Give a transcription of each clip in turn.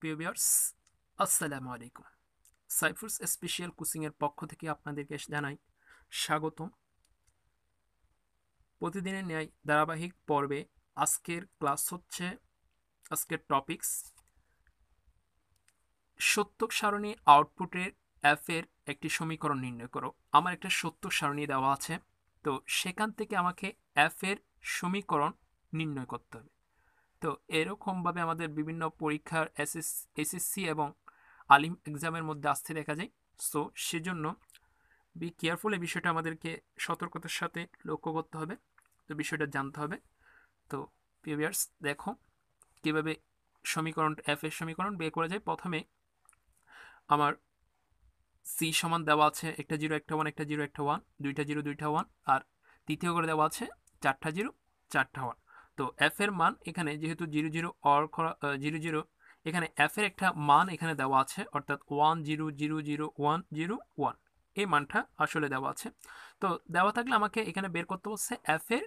প্রিয় আসসালামু আলাইকুম সাইফুর্স স্পেশাল কোচিংয়ের পক্ষ থেকে আপনাদেরকে জানাই স্বাগতম প্রতিদিনের ন্যায় ধারাবাহিক পর্বে আজকের ক্লাস হচ্ছে আজকের টপিকস সত্যক সারণী আউটপুটের অ্যাফের একটি সমীকরণ নির্ণয় করো আমার একটা সত্যক সারণী দেওয়া আছে তো সেখান থেকে আমাকে অ্যাফের সমীকরণ নির্ণয় করতে হবে তো এরকমভাবে আমাদের বিভিন্ন পরীক্ষার এসএস এসএসসি এবং আলিম এক্সামের মধ্যে আসতে দেখা যায় সো সেজন্য বি কেয়ারফুল এই বিষয়টা আমাদেরকে সতর্কতার সাথে লক্ষ্য করতে হবে তো বিষয়টা জানতে হবে তো প্রিভিয়ার্স দেখো কীভাবে সমীকরণ এফ এর সমীকরণ বের করা যায় প্রথমে আমার সি সমান দেওয়া আছে একটা জিরো একটা ওয়ান একটা জিরো একটা ওয়ান দুইটা জিরো দুইটা ওয়ান আর তৃতীয় করে দেওয়া আছে চারটা জিরো চারটা ওয়ান তো এফ এর মান এখানে যেহেতু zero zero or zero zero এখানে এফ এর একটা মান এখানে দেওয়া আছে অর্থাৎ one zero zero zero one zero one এই মানটা আসলে দেওয়া আছে তো দেওয়া থাকলে আমাকে এখানে বের করতে হচ্ছে এফ এর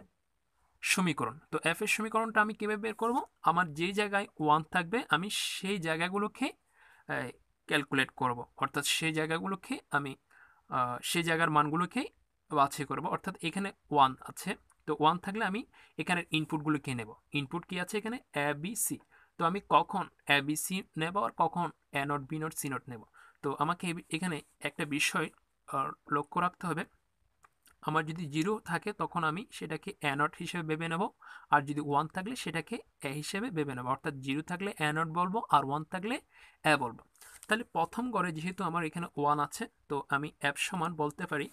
সমীকরণ তো এফ এর সমীকরণটা আমি কীভাবে বের করব আমার যেই জায়গায় ওয়ান থাকবে আমি সেই জায়গাগুলোকে ক্যালকুলেট করব অর্থাৎ সেই জায়গাগুলোকে আমি সেই জায়গার মানগুলোকে বাছাই করব অর্থাৎ এখানে ওয়ান আছে তো ওয়ান থাকলে আমি এখানে ইনপুটগুলো কে নেব ইনপুট কি আছে এখানে এ বি সি তো আমি কখন এ বি সি নেব আর কখন A not B not C not নেব তো আমাকে এখানে একটা বিষয় লক্ষ্য রাখতে হবে আমার যদি জিরো থাকে তখন আমি সেটাকে এ নট হিসেবে ভেবে নেব আর যদি ওয়ান থাকলে সেটাকে এ হিসেবে ভেবে নেব অর্থাৎ জিরো থাকলে এ নট বলবো আর ওয়ান থাকলে এ বলবো তাহলে প্রথম গড়ে যেহেতু আমার এখানে ওয়ান আছে তো আমি অ্যাপ সমান বলতে পারি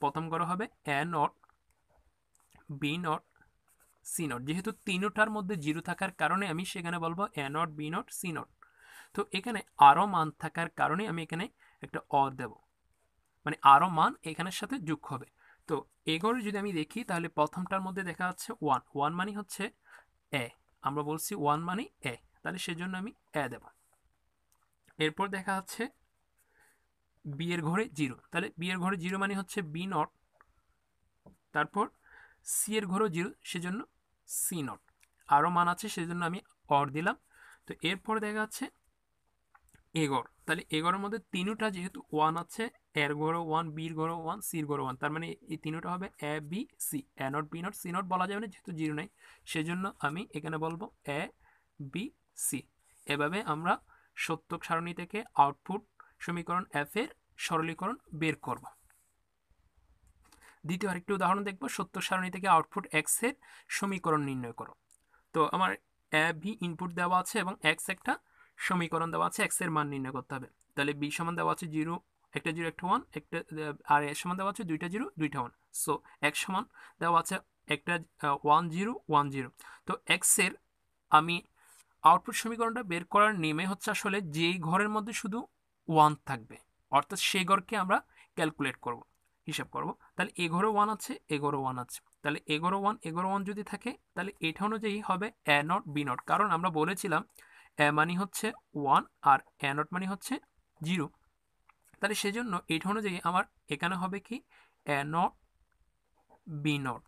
প্রথম গড়ে হবে A not B not C not যেহেতু তিনোটার মধ্যে জিরো থাকার কারণে আমি সেখানে বলবো A not B not C not তো এখানে আরও মান থাকার কারণে আমি এখানে একটা অর দেব মানে আরও মান এখানের সাথে যুক্ত হবে তো এগোর যদি আমি দেখি তাহলে প্রথমটার মধ্যে দেখা যাচ্ছে ওয়ান ওয়ান মানি হচ্ছে এ আমরা বলছি ওয়ান মানি এ তাহলে সেজন্য আমি এ দেব এরপর দেখা যাচ্ছে বিয়ের ঘরে জিরো তাহলে বিয়ের ঘরে জিরো মানে হচ্ছে বি নট তারপর সি এর ঘরও জিরো সেজন্য সি নট আরও মান আছে সেজন্য আমি অর দিলাম তো এরপর দেখা যাচ্ছে এগর তাহলে এগরের মধ্যে তিনোটা যেহেতু ওয়ান আছে এর ঘরও ওয়ান বির ঘরও ওয়ান সির ঘরও ওয়ান তার মানে এই তিনোটা হবে A B C A not B not C not বলা যাবে না যেহেতু জিরো নাই সেজন্য আমি এখানে বলবো এ বি সি এভাবে আমরা সত্যক সারণী থেকে আউটপুট সমীকরণ এফ সরলীকরণ বের করবো দ্বিতীয় আরেকটি উদাহরণ দেখব সত্য সারণী থেকে আউটপুট এক্সের সমীকরণ নির্ণয় করো তো আমার এ ভি ইনপুট দেওয়া আছে এবং এক্স একটা সমীকরণ দেওয়া আছে এক্সের মান নির্ণয় করতে হবে তাহলে বি সমান দেওয়া আছে জিরো একটা জিরো একটা ওয়ান একটা আর এ সমান দেওয়া আছে দুইটা জিরো দুইটা ওয়ান সো এক সমান দেওয়া আছে একটা ওয়ান জিরো ওয়ান জিরো তো এক্সের আমি আউটপুট সমীকরণটা বের করার নেমে হচ্ছে আসলে যেই ঘরের মধ্যে শুধু ওয়ান থাকবে অর্থাৎ সেই ঘরকে আমরা ক্যালকুলেট করব হিসাব করব তাহলে এগারো ওয়ান আছে এগারো ওয়ান আছে তাহলে এগারো ওয়ান এগারো ওয়ান যদি থাকে তাহলে এটা অনুযায়ী হবে এ নট বি নট কারণ আমরা বলেছিলাম এ মানি হচ্ছে ওয়ান আর এ নট মানি হচ্ছে জিরো তাহলে সেজন্য এটা অনুযায়ী আমার এখানে হবে কি A not B not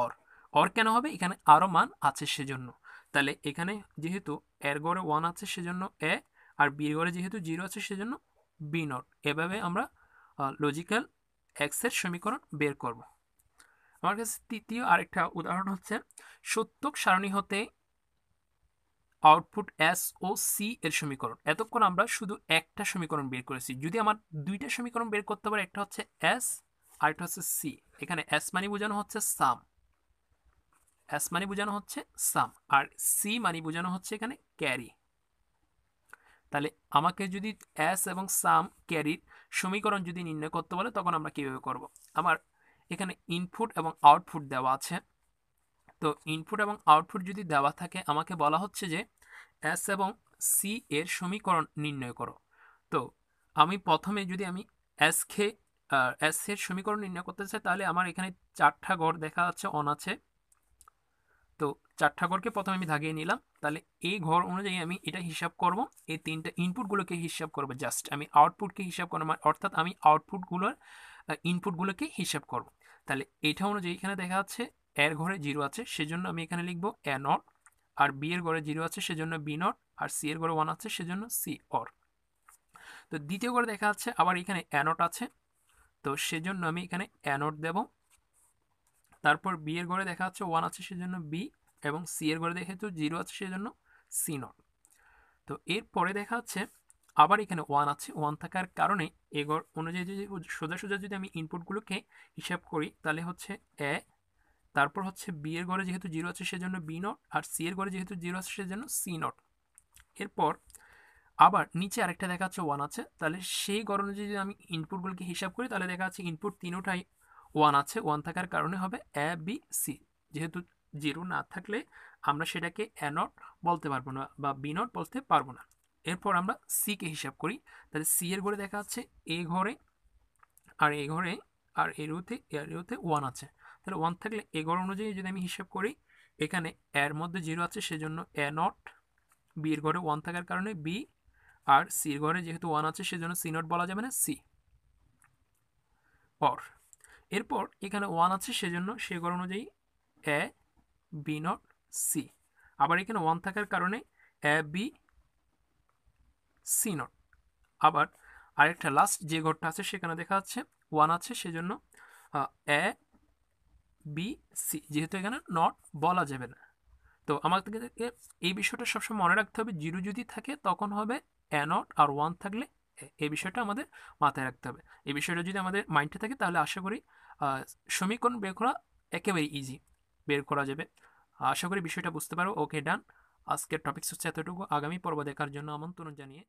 or or কেন হবে এখানে আরও মান আছে সেজন্য তাহলে এখানে যেহেতু এর গড়ে ওয়ান আছে সেজন্য এ আর বি গড়ে যেহেতু জিরো আছে সেজন্য বি নট এভাবে আমরা লজিক্যাল এক্সের সমীকরণ বের করব আমার কাছে তৃতীয় আরেকটা উদাহরণ হচ্ছে সত্যক সারণী হতে আউটপুট এস ও সি এর সমীকরণ এতক্ষণ আমরা শুধু একটা সমীকরণ বের করেছি যদি আমার দুইটা সমীকরণ বের করতে পারে একটা হচ্ছে এস আর একটা হচ্ছে সি এখানে এস মানি বোঝানো হচ্ছে সাম এস মানি বোঝানো হচ্ছে সাম আর সি মানি বোঝানো হচ্ছে এখানে ক্যারি তাহলে আমাকে যদি এস এবং সাম ক্যারির সমীকরণ যদি নির্ণয় করতে বলে তখন আমরা কীভাবে করব। আমার এখানে ইনপুট এবং আউটপুট দেওয়া আছে তো ইনপুট এবং আউটপুট যদি দেওয়া থাকে আমাকে বলা হচ্ছে যে এস এবং সি এর সমীকরণ নির্ণয় করো তো আমি প্রথমে যদি আমি এস খে এস এর সমীকরণ নির্ণয় করতে চাই তাহলে আমার এখানে চারটা গড় দেখা যাচ্ছে অন আছে চার ঠাকুরকে প্রথমে আমি ধাগিয়ে নিলাম তাহলে এই ঘর অনুযায়ী আমি এটা হিসাব করব এই তিনটা ইনপুটগুলোকে হিসাব করব জাস্ট আমি আউটপুটকে হিসাব করবো মানে অর্থাৎ আমি আউটপুটগুলোর ইনপুটগুলোকে হিসাব করব তাহলে এটা অনুযায়ী এখানে দেখা যাচ্ছে এর ঘরে জিরো আছে সেজন্য আমি এখানে লিখব এ নট আর বি এর ঘরে জিরো আছে সেজন্য বি নট আর সি এর ঘরে ওয়ান আছে সেজন্য সি অর তো দ্বিতীয় ঘরে দেখা যাচ্ছে আবার এখানে অ্যানোট আছে তো সেজন্য আমি এখানে নট দেব তারপর বি এর ঘরে দেখা যাচ্ছে ওয়ান আছে সেজন্য বি এবং সি এর ঘরে যেহেতু জিরো আছে সেজন্য সি নট তো এরপরে দেখা যাচ্ছে আবার এখানে ওয়ান আছে ওয়ান থাকার কারণে এগর অনুযায়ী যদি সোজা সোজা যদি আমি ইনপুটগুলোকে হিসাব করি তাহলে হচ্ছে এ তারপর হচ্ছে বি এর ঘরে যেহেতু জিরো আছে সেজন্য বি নট আর সি এর ঘরে যেহেতু জিরো আছে সেজন্য সি নট এরপর আবার নিচে আরেকটা দেখা যাচ্ছে ওয়ান আছে তাহলে সেই গড় অনুযায়ী যদি আমি ইনপুটগুলোকে হিসাব করি তাহলে দেখা যাচ্ছে ইনপুট তিনোটাই ওয়ান আছে ওয়ান থাকার কারণে হবে এ বি সি যেহেতু জিরো না থাকলে আমরা সেটাকে অ্যানট বলতে পারবো না বা বিনট বলতে পারবো না এরপর আমরা সিকে হিসাব করি তাহলে সি এর ঘরে দেখা যাচ্ছে এ ঘরে আর এ ঘরে আর এর ওতে এ ওতে ওয়ান আছে তাহলে ওয়ান থাকলে এ ঘর অনুযায়ী যদি আমি হিসাব করি এখানে এর মধ্যে জিরো আছে সেজন্য এ নট বি এর ঘরে ওয়ান থাকার কারণে বি আর সি এর ঘরে যেহেতু ওয়ান আছে সেজন্য সি নট বলা যাবে না সি অর এরপর এখানে ওয়ান আছে সেজন্য সে ঘর অনুযায়ী অ্যা বি নট সি আবার এখানে ওয়ান থাকার কারণে এ বি সি নট আবার আরেকটা লাস্ট যে ঘরটা আছে সেখানে দেখা যাচ্ছে ওয়ান আছে সেজন্য এ বি সি যেহেতু এখানে নট বলা যাবে না তো আমাদেরকে এই বিষয়টা সবসময় মনে রাখতে হবে জিরো যদি থাকে তখন হবে এ নট আর ওয়ান থাকলে এই বিষয়টা আমাদের মাথায় রাখতে হবে এই বিষয়টা যদি আমাদের মাইন্ডে থাকে তাহলে আশা করি সমীকরণ বের করা একেবারে ইজি বের করা যাবে আশা করি বিষয়টা বুঝতে পারো ওকে ডান আজকের টপিকস হচ্ছে এতটুকু আগামী পর্ব দেখার জন্য আমন্ত্রণ জানিয়ে